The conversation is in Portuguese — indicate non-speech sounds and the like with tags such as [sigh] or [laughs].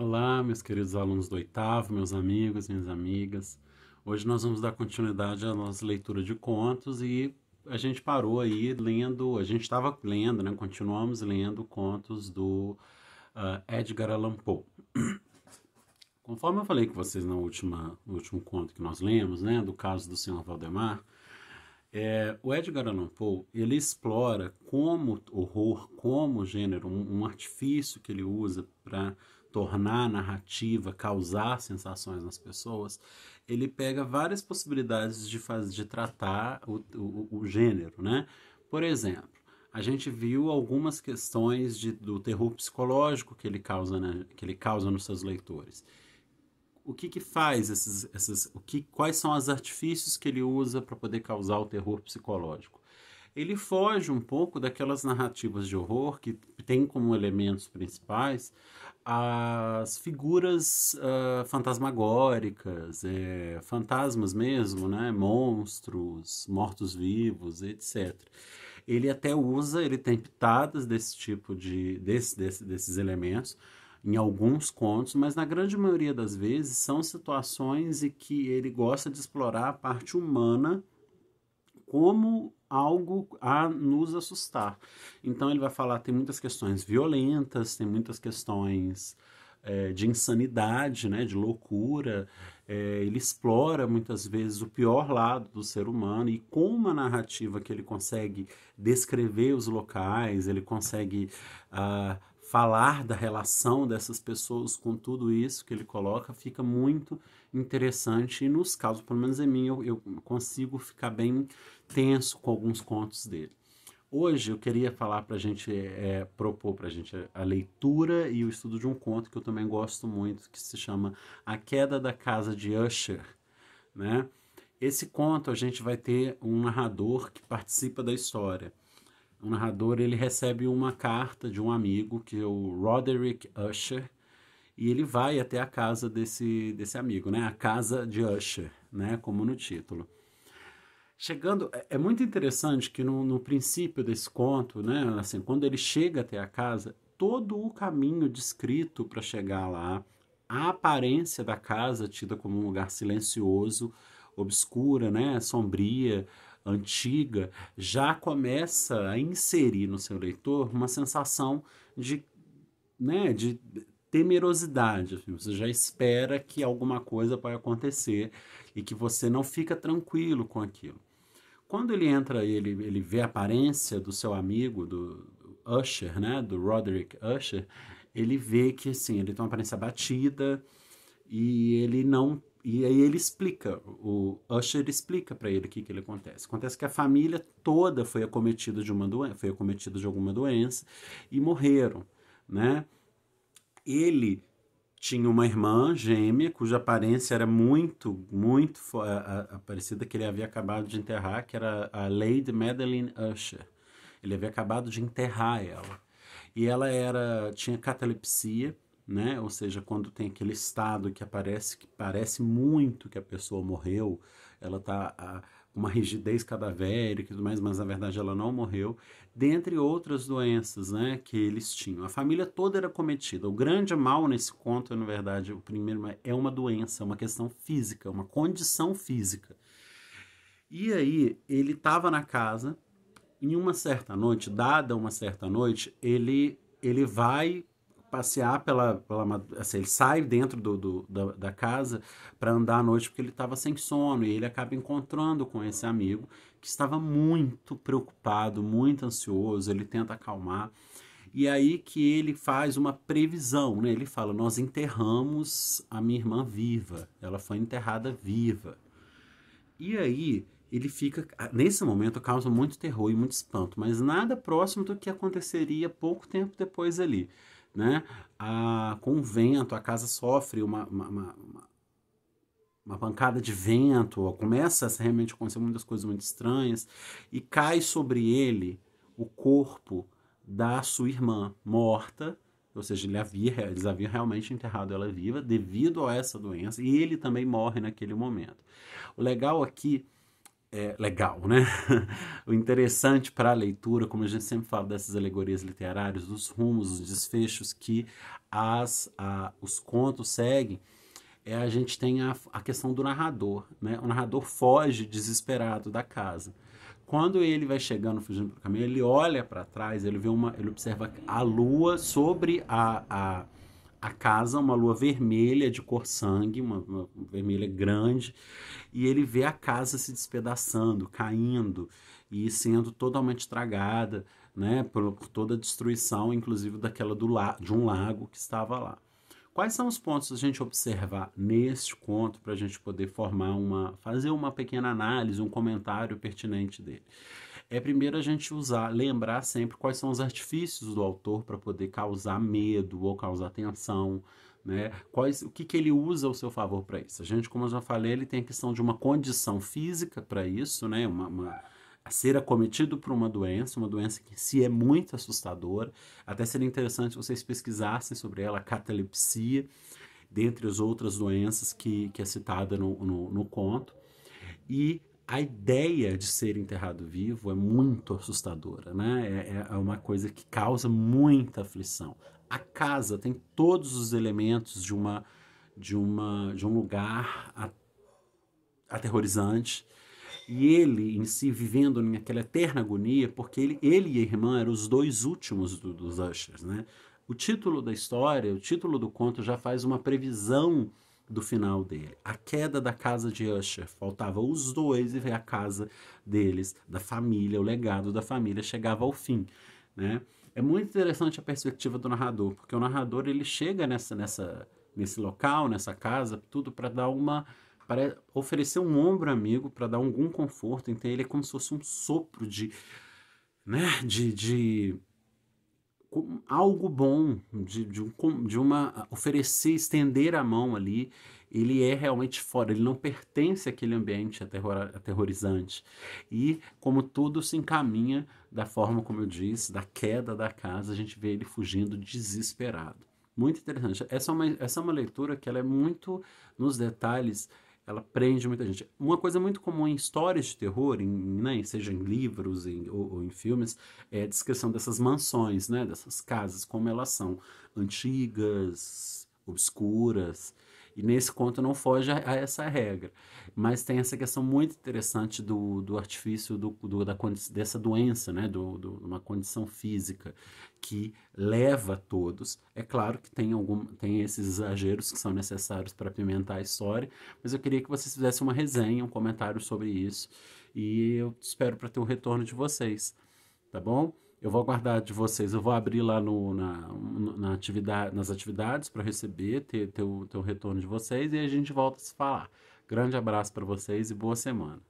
Olá, meus queridos alunos do oitavo, meus amigos, minhas amigas. Hoje nós vamos dar continuidade à nossa leitura de contos e a gente parou aí lendo, a gente estava lendo, né? Continuamos lendo contos do uh, Edgar Allan Poe. [clears throat] Conforme eu falei com vocês na última, no último conto que nós lemos, né, do caso do Sr. Valdemar, é, o Edgar Allan Poe ele explora como horror, como gênero, um, um artifício que ele usa para tornar narrativa, causar sensações nas pessoas, ele pega várias possibilidades de, fazer de tratar o, o, o gênero, né? Por exemplo, a gente viu algumas questões de, do terror psicológico que ele causa, né, que ele causa nos seus leitores. O que, que faz esses, esses o que, quais são os artifícios que ele usa para poder causar o terror psicológico? ele foge um pouco daquelas narrativas de horror que tem como elementos principais as figuras uh, fantasmagóricas, é, fantasmas mesmo, né, monstros, mortos-vivos, etc. Ele até usa, ele tem pitadas desse tipo de desse, desse, desses elementos em alguns contos, mas na grande maioria das vezes são situações em que ele gosta de explorar a parte humana como algo a nos assustar. Então ele vai falar tem muitas questões violentas, tem muitas questões é, de insanidade, né, de loucura. É, ele explora muitas vezes o pior lado do ser humano e com uma narrativa que ele consegue descrever os locais, ele consegue ah, falar da relação dessas pessoas com tudo isso que ele coloca fica muito interessante e nos casos, pelo menos em mim, eu, eu consigo ficar bem tenso com alguns contos dele. Hoje eu queria falar para a gente, é, propor para a gente a leitura e o estudo de um conto que eu também gosto muito, que se chama A Queda da Casa de Usher, né? Esse conto a gente vai ter um narrador que participa da história o narrador ele recebe uma carta de um amigo que é o Roderick Usher e ele vai até a casa desse, desse amigo, né? A casa de Usher, né? Como no título. Chegando, é, é muito interessante que no, no princípio desse conto, né? Assim, quando ele chega até a casa, todo o caminho descrito para chegar lá, a aparência da casa tida como um lugar silencioso, obscura, né? Sombria, antiga já começa a inserir no seu leitor uma sensação de, né, de temerosidade. Assim, você já espera que alguma coisa vai acontecer e que você não fica tranquilo com aquilo. Quando ele entra ele, ele vê a aparência do seu amigo, do, do Usher, né, do Roderick Usher, ele vê que assim, ele tem uma aparência batida e ele não e aí ele explica, o Usher explica para ele o que, que ele acontece. Acontece que a família toda foi acometida de uma doença, foi acometida de alguma doença e morreram, né? Ele tinha uma irmã gêmea cuja aparência era muito, muito parecida que ele havia acabado de enterrar, que era a Lady Madeline Usher. Ele havia acabado de enterrar ela. E ela era tinha catalepsia né? Ou seja, quando tem aquele estado que aparece, que parece muito que a pessoa morreu, ela tá com uma rigidez cadavérica e tudo mais, mas na verdade ela não morreu, dentre outras doenças, né, que eles tinham. A família toda era cometida. O grande mal nesse conto, na verdade, o primeiro é uma doença, é uma questão física, é uma condição física. E aí, ele estava na casa, em uma certa noite, dada uma certa noite, ele ele vai passear pela, pela assim, ele sai dentro do, do da, da, casa para andar à noite porque ele estava sem sono e ele acaba encontrando com esse amigo que estava muito preocupado, muito ansioso, ele tenta acalmar. E aí que ele faz uma previsão, né? Ele fala: "Nós enterramos a minha irmã viva. Ela foi enterrada viva". E aí ele fica ah, nesse momento causa muito terror e muito espanto, mas nada próximo do que aconteceria pouco tempo depois ali né? A, com o vento, a casa sofre uma, uma, uma, uma pancada de vento, começa a realmente acontecer muitas coisas muito estranhas, e cai sobre ele o corpo da sua irmã morta, ou seja, ele havia, eles haviam realmente enterrado ela viva devido a essa doença, e ele também morre naquele momento. O legal aqui é, legal, né? [laughs] o interessante para a leitura, como a gente sempre fala dessas alegorias literárias, dos rumos, dos desfechos que as, a, os contos seguem, é a gente tem a, a questão do narrador, né? O narrador foge desesperado da casa. Quando ele vai chegando, fugindo para o caminho, ele olha para trás, ele vê uma, ele observa a lua sobre a, a a casa, uma lua vermelha de cor sangue, uma, uma, vermelha grande, e ele vê a casa se despedaçando, caindo e sendo totalmente estragada, né, por, por, toda a destruição, inclusive daquela do la de um lago que estava lá. Quais são os pontos a gente observar neste conto para a gente poder formar uma, fazer uma pequena análise, um comentário pertinente dele? é primeiro a gente usar, lembrar sempre quais são os artifícios do autor para poder causar medo ou causar tensão, né? Quais, o que, que ele usa ao seu favor para isso? A gente, como eu já falei, ele tem a questão de uma condição física para isso, né? Uma, uma ser acometido por uma doença, uma doença que se é muito assustadora. Até seria interessante vocês pesquisassem sobre ela, a catalepsia, dentre as outras doenças que, que é citada no, no, no conto. E a ideia de ser enterrado vivo é muito assustadora, né? É, é, é, uma coisa que causa muita aflição. A casa tem todos os elementos de uma de uma de um lugar a, aterrorizante. E ele em si vivendo naquela eterna agonia, porque ele, ele e a irmã eram os dois últimos do, dos Ushers, né? O título da história, o título do conto já faz uma previsão do final dele. A queda da casa de Usher. Faltava os dois e a casa deles, da família, o legado da família chegava ao fim, né? É muito interessante a perspectiva do narrador, porque o narrador ele chega nessa, nessa, nesse local, nessa casa, tudo para dar uma para oferecer um ombro amigo, para dar algum conforto. Então ele é como se fosse um sopro de, né, de, de algo bom, de, de, um, de uma oferecer, estender a mão ali, ele é realmente fora, ele não pertence àquele ambiente aterror, aterrorizante. E como tudo se encaminha da forma como eu disse, da queda da casa, a gente vê ele fugindo desesperado. Muito interessante. Essa é uma, essa é uma leitura que ela é muito nos detalhes ela prende muita gente. Uma coisa muito comum em histórias de terror, em, né, seja em livros em, ou, ou, em filmes, é a descrição dessas mansões, né, dessas casas, como elas são antigas, obscuras. E nesse conto não foge a, a, essa regra. Mas tem essa questão muito interessante do, do artifício do, do da, dessa doença, né? do, do, uma condição física que leva todos. É claro que tem, algum, tem esses exageros que são necessários para pimentar a história, mas eu queria que vocês fizessem uma resenha, um comentário sobre isso. E eu espero para ter o retorno de vocês. Tá bom? Eu vou aguardar de vocês, eu vou abrir lá no, na, na atividade, nas atividades para receber, ter, ter, o, ter o retorno de vocês e a gente volta a se falar. Grande abraço para vocês e boa semana.